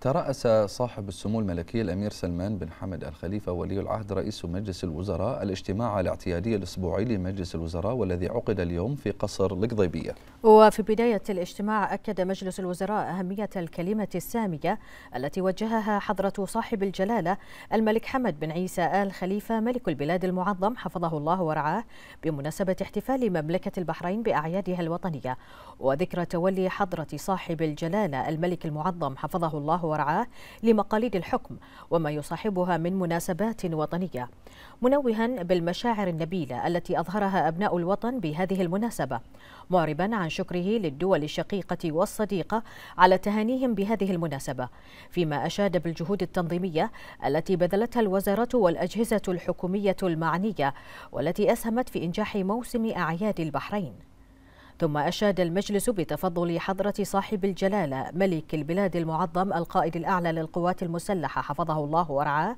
ترأس صاحب السمو الملكي الأمير سلمان بن حمد الخليفة ولي العهد رئيس مجلس الوزراء الاجتماع الاعتيادي الأسبوعي لمجلس الوزراء والذي عقد اليوم في قصر القضيبية وفي بداية الاجتماع أكد مجلس الوزراء أهمية الكلمة السامية التي وجهها حضرة صاحب الجلالة الملك حمد بن عيسى آل خليفة ملك البلاد المعظم حفظه الله ورعاه بمناسبة احتفال مملكة البحرين بأعيادها الوطنية وذكرى تولي حضرة صاحب الجلالة الملك المعظم حفظه الله ورعاه لمقاليد الحكم وما يصاحبها من مناسبات وطنية منوها بالمشاعر النبيلة التي أظهرها أبناء الوطن بهذه المناسبة معربا عن شكره للدول الشقيقة والصديقة على تهانيهم بهذه المناسبة فيما أشاد بالجهود التنظيمية التي بذلتها الوزارة والأجهزة الحكومية المعنية والتي أسهمت في إنجاح موسم أعياد البحرين ثم أشاد المجلس بتفضل حضرة صاحب الجلالة ملك البلاد المعظم القائد الأعلى للقوات المسلحة حفظه الله ورعاه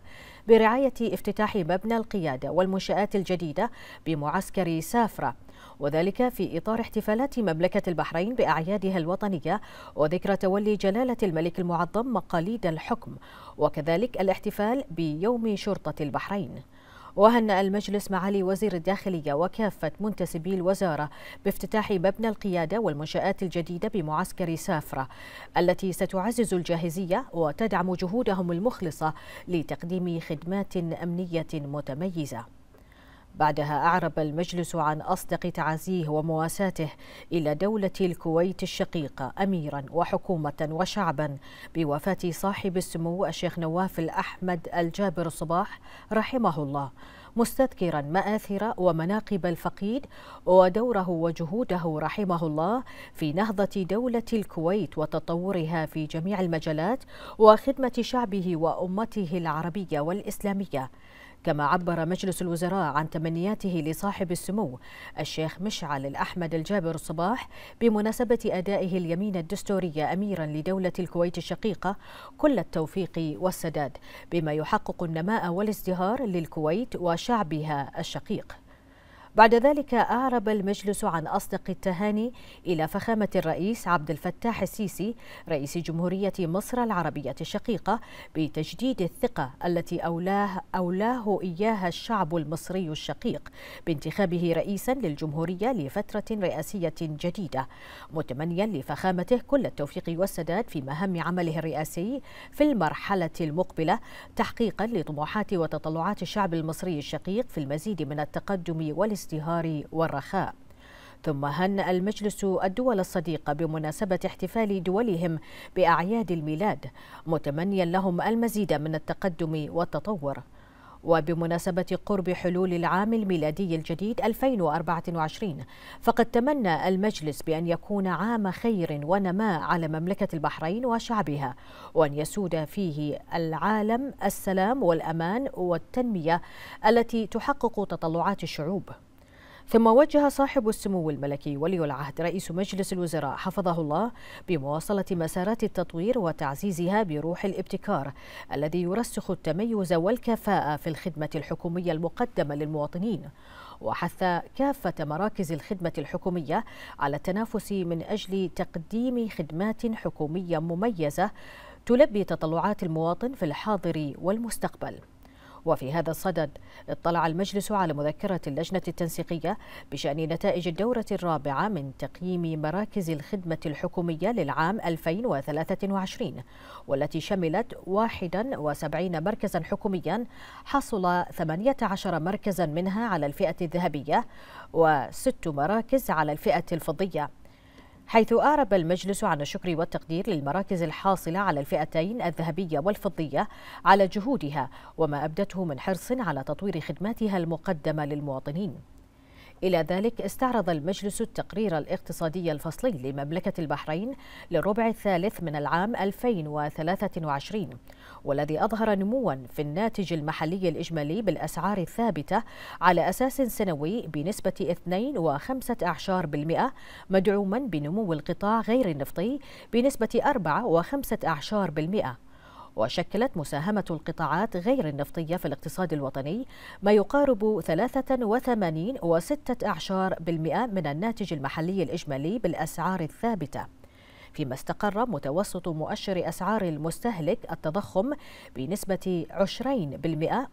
برعاية افتتاح مبنى القيادة والمنشآت الجديدة بمعسكر سافرة وذلك في إطار احتفالات مملكة البحرين بأعيادها الوطنية وذكرى تولي جلالة الملك المعظم مقاليد الحكم وكذلك الاحتفال بيوم شرطة البحرين وهنأ المجلس معالي وزير الداخلية وكافة منتسبي الوزارة بافتتاح مبنى القيادة والمنشآت الجديدة بمعسكر سافرة التي ستعزز الجاهزية وتدعم جهودهم المخلصة لتقديم خدمات أمنية متميزة بعدها أعرب المجلس عن أصدق تعازيه ومواساته إلى دولة الكويت الشقيقة أميرا وحكومة وشعبا بوفاة صاحب السمو الشيخ نواف الأحمد الجابر الصباح رحمه الله مستذكرا مآثر ومناقب الفقيد ودوره وجهوده رحمه الله في نهضة دولة الكويت وتطورها في جميع المجالات وخدمة شعبه وأمته العربية والإسلامية كما عبر مجلس الوزراء عن تمنياته لصاحب السمو الشيخ مشعل الأحمد الجابر الصباح بمناسبة أدائه اليمين الدستورية أميرا لدولة الكويت الشقيقة كل التوفيق والسداد بما يحقق النماء والازدهار للكويت وشعبها الشقيق بعد ذلك أعرب المجلس عن أصدق التهاني إلى فخامة الرئيس عبد الفتاح السيسي رئيس جمهورية مصر العربية الشقيقة بتجديد الثقة التي أولاه, أولاه إياها الشعب المصري الشقيق بانتخابه رئيسا للجمهورية لفترة رئاسية جديدة متمنيا لفخامته كل التوفيق والسداد في مهام عمله الرئاسي في المرحلة المقبلة تحقيقا لطموحات وتطلعات الشعب المصري الشقيق في المزيد من التقدم والاستقرار الازدهار والرخاء ثم هنأ المجلس الدول الصديقة بمناسبة احتفال دولهم بأعياد الميلاد متمنيا لهم المزيد من التقدم والتطور وبمناسبة قرب حلول العام الميلادي الجديد 2024 فقد تمنى المجلس بأن يكون عام خير ونماء على مملكة البحرين وشعبها وأن يسود فيه العالم السلام والأمان والتنمية التي تحقق تطلعات الشعوب ثم وجه صاحب السمو الملكي ولي العهد رئيس مجلس الوزراء حفظه الله بمواصلة مسارات التطوير وتعزيزها بروح الابتكار الذي يرسخ التميز والكفاءة في الخدمة الحكومية المقدمة للمواطنين وحث كافة مراكز الخدمة الحكومية على التنافس من أجل تقديم خدمات حكومية مميزة تلبي تطلعات المواطن في الحاضر والمستقبل وفي هذا الصدد اطلع المجلس على مذكرة اللجنة التنسيقية بشأن نتائج الدورة الرابعة من تقييم مراكز الخدمة الحكومية للعام 2023 والتي شملت 71 مركزا حكوميا حصل 18 مركزا منها على الفئة الذهبية وست مراكز على الفئة الفضية حيث أعرب المجلس عن الشكر والتقدير للمراكز الحاصلة على الفئتين الذهبية والفضية على جهودها وما أبدته من حرص على تطوير خدماتها المقدمة للمواطنين إلى ذلك استعرض المجلس التقرير الاقتصادي الفصلي لمملكة البحرين للربع الثالث من العام 2023 والذي أظهر نموا في الناتج المحلي الإجمالي بالأسعار الثابتة على أساس سنوي بنسبة 2.5% مدعوما بنمو القطاع غير النفطي بنسبة 4.5% وشكلت مساهمة القطاعات غير النفطية في الاقتصاد الوطني ما يقارب 83.6% من الناتج المحلي الإجمالي بالأسعار الثابتة فيما استقر متوسط مؤشر أسعار المستهلك التضخم بنسبة 20%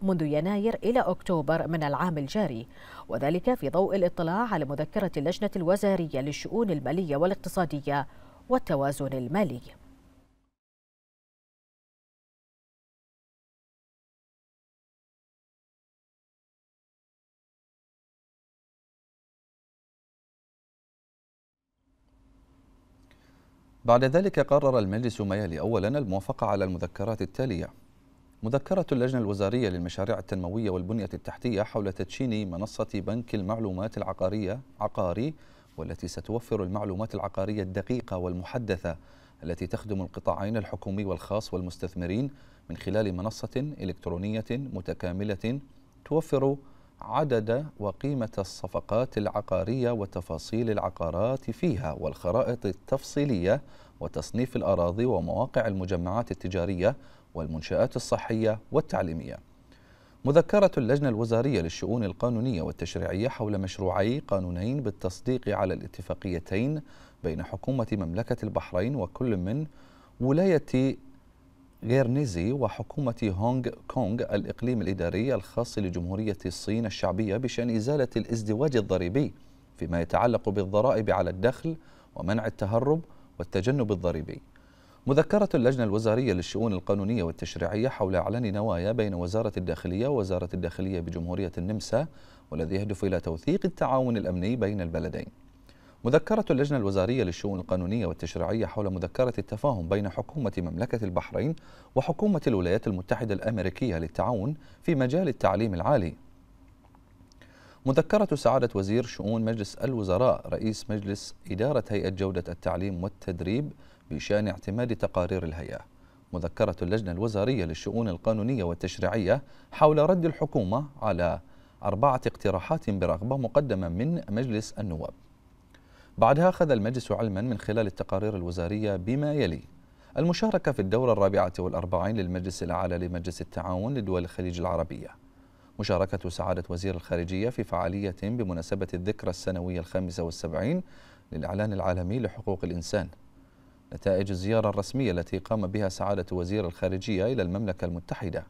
منذ يناير إلى أكتوبر من العام الجاري وذلك في ضوء الاطلاع على مذكرة اللجنة الوزارية للشؤون المالية والاقتصادية والتوازن المالي بعد ذلك قرر المجلس ما يلي أولا الموافقة على المذكرات التالية مذكرة اللجنة الوزارية للمشاريع التنموية والبنية التحتية حول تدشين منصة بنك المعلومات العقارية عقاري والتي ستوفر المعلومات العقارية الدقيقة والمحدثة التي تخدم القطاعين الحكومي والخاص والمستثمرين من خلال منصة إلكترونية متكاملة توفر عدد وقيمة الصفقات العقارية وتفاصيل العقارات فيها والخرائط التفصيلية وتصنيف الأراضي ومواقع المجمعات التجارية والمنشآت الصحية والتعليمية مذكرة اللجنة الوزارية للشؤون القانونية والتشريعية حول مشروعي قانونين بالتصديق على الاتفاقيتين بين حكومة مملكة البحرين وكل من ولاية غيرنيزي وحكومة هونغ كونغ الإقليم الإداري الخاص لجمهورية الصين الشعبية بشأن إزالة الازدواج الضريبي فيما يتعلق بالضرائب على الدخل ومنع التهرب والتجنب الضريبي مذكرة اللجنة الوزارية للشؤون القانونية والتشريعية حول إعلان نوايا بين وزارة الداخلية ووزارة الداخلية بجمهورية النمسا والذي يهدف إلى توثيق التعاون الأمني بين البلدين مذكرة اللجنة الوزارية للشؤون القانونية والتشريعية حول مذكرة التفاهم بين حكومة مملكة البحرين وحكومة الولايات المتحدة الأمريكية للتعاون في مجال التعليم العالي مذكرة سعادة وزير شؤون مجلس الوزراء رئيس مجلس إدارة هيئة جودة التعليم والتدريب بشأن اعتماد تقارير الهيئة مذكرة اللجنة الوزارية للشؤون القانونية والتشريعية حول رد الحكومة على أربعة اقتراحات برغبة مقدمة من مجلس النواب بعدها أخذ المجلس علما من خلال التقارير الوزارية بما يلي المشاركة في الدورة الرابعة والأربعين للمجلس الأعلى لمجلس التعاون لدول الخليج العربية مشاركة سعادة وزير الخارجية في فعالية بمناسبة الذكرى السنوية الخامسة والسبعين للإعلان العالمي لحقوق الإنسان نتائج الزيارة الرسمية التي قام بها سعادة وزير الخارجية إلى المملكة المتحدة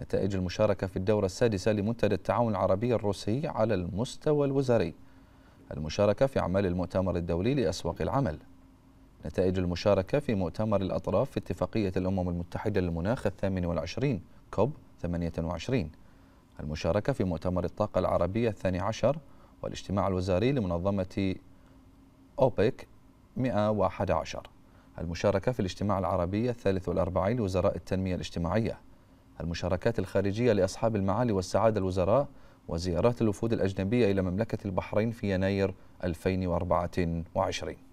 نتائج المشاركة في الدورة السادسة لمنتدى التعاون العربي الروسي على المستوى الوزاري المشاركة في أعمال المؤتمر الدولي لأسواق العمل نتائج المشاركة في مؤتمر الأطراف في اتفاقية الأمم المتحدة للمناخ الثامن والعشرين كوب 28 المشاركة في مؤتمر الطاقة العربية الثاني عشر والاجتماع الوزاري لمنظمة أوبك 111 المشاركة في الاجتماع العربي الثالث والأربعين لوزراء التنمية الاجتماعية المشاركات الخارجية لأصحاب المعالي والسعادة الوزراء وزيارات الوفود الأجنبية إلى مملكة البحرين في يناير 2024